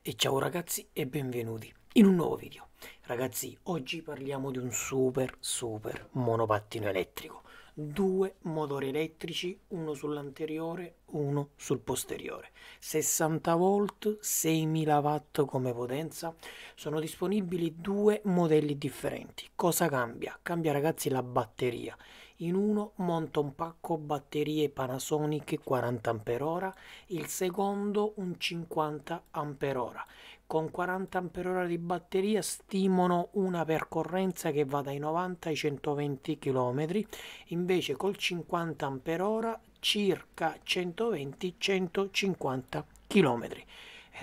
E ciao ragazzi e benvenuti in un nuovo video. Ragazzi, oggi parliamo di un super super monopattino elettrico. Due motori elettrici, uno sull'anteriore, uno sul posteriore. 60 volt, 6000 watt come potenza. Sono disponibili due modelli differenti. Cosa cambia? Cambia ragazzi la batteria. In uno monta un pacco batterie Panasonic 40Ah, il secondo un 50Ah. Con 40Ah di batteria stimano una percorrenza che va dai 90 ai 120 km, invece col 50Ah circa 120-150 km. Eh,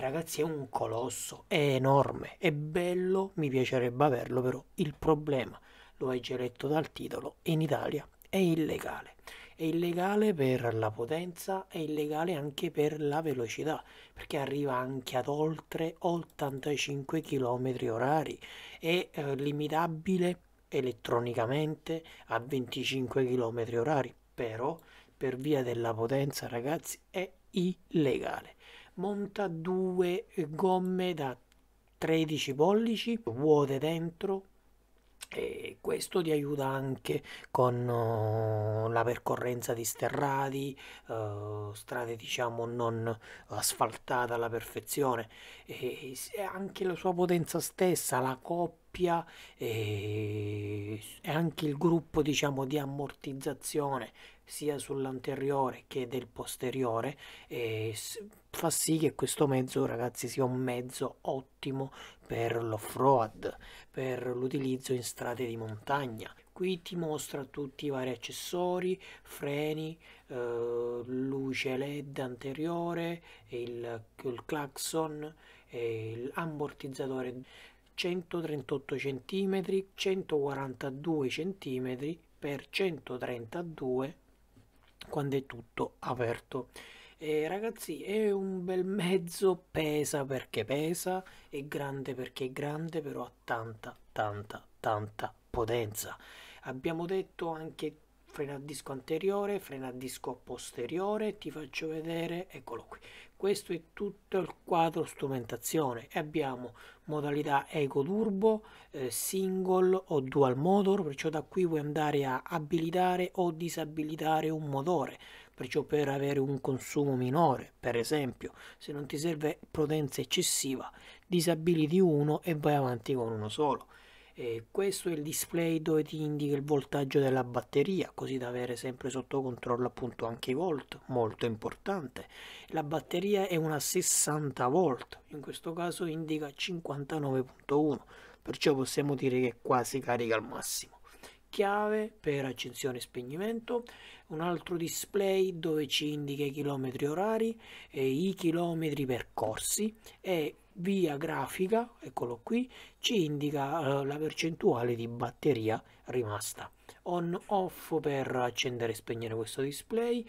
ragazzi è un colosso, è enorme, è bello, mi piacerebbe averlo però il problema è lo hai già letto dal titolo, in Italia è illegale. È illegale per la potenza, è illegale anche per la velocità, perché arriva anche ad oltre 85 km orari, è eh, limitabile elettronicamente a 25 km orari, però per via della potenza ragazzi è illegale. Monta due gomme da 13 pollici, vuote dentro, e questo ti aiuta anche con uh, la percorrenza di sterrati, uh, strade diciamo non asfaltate alla perfezione e, e anche la sua potenza stessa, la coppa coppia e eh, anche il gruppo diciamo di ammortizzazione sia sull'anteriore che del posteriore fa sì che questo mezzo ragazzi sia un mezzo ottimo per l'off-road per l'utilizzo in strade di montagna qui ti mostra tutti i vari accessori freni eh, luce led anteriore il, il clacson eh, l'ammortizzatore 138 cm, 142 cm x 132 quando è tutto aperto. E ragazzi è un bel mezzo, pesa perché pesa, è grande perché è grande, però ha tanta, tanta, tanta potenza. Abbiamo detto anche freno a disco anteriore, freno a disco posteriore, ti faccio vedere, eccolo qui. Questo è tutto il quadro strumentazione e abbiamo modalità eco turbo, eh, single o dual motor, perciò da qui puoi andare a abilitare o disabilitare un motore, perciò per avere un consumo minore, per esempio, se non ti serve prudenza eccessiva, disabiliti uno e vai avanti con uno solo. E questo è il display dove ti indica il voltaggio della batteria così da avere sempre sotto controllo appunto anche i volt molto importante la batteria è una 60 volt in questo caso indica 59.1 perciò possiamo dire che è quasi carica al massimo chiave per accensione e spegnimento, un altro display dove ci indica i chilometri orari, e i chilometri percorsi e via grafica, eccolo qui, ci indica eh, la percentuale di batteria rimasta. On off per accendere e spegnere questo display.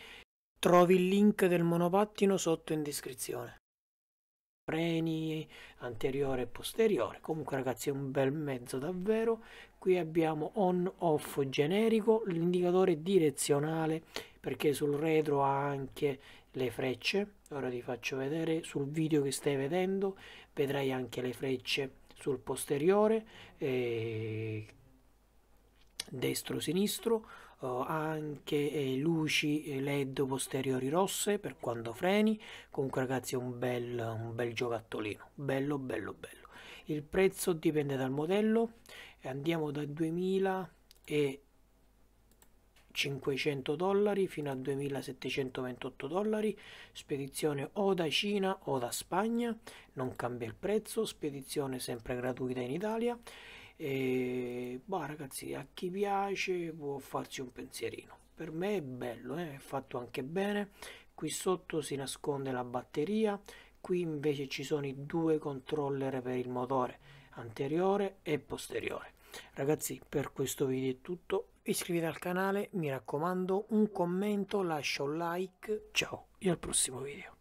Trovi il link del monopattino sotto in descrizione freni anteriore e posteriore comunque ragazzi è un bel mezzo davvero qui abbiamo on off generico l'indicatore direzionale perché sul retro ha anche le frecce ora ti faccio vedere sul video che stai vedendo vedrai anche le frecce sul posteriore e eh, destro sinistro eh, anche eh, luci eh, led posteriori rosse per quando freni comunque ragazzi è un bel, un bel giocattolino bello bello bello il prezzo dipende dal modello eh, andiamo da 2500 dollari fino a 2728 dollari spedizione o da Cina o da Spagna non cambia il prezzo spedizione sempre gratuita in Italia e bah, ragazzi a chi piace può farci un pensierino per me è bello eh? è fatto anche bene qui sotto si nasconde la batteria qui invece ci sono i due controller per il motore anteriore e posteriore ragazzi per questo video è tutto iscrivetevi al canale mi raccomando un commento lascia un like ciao e al prossimo video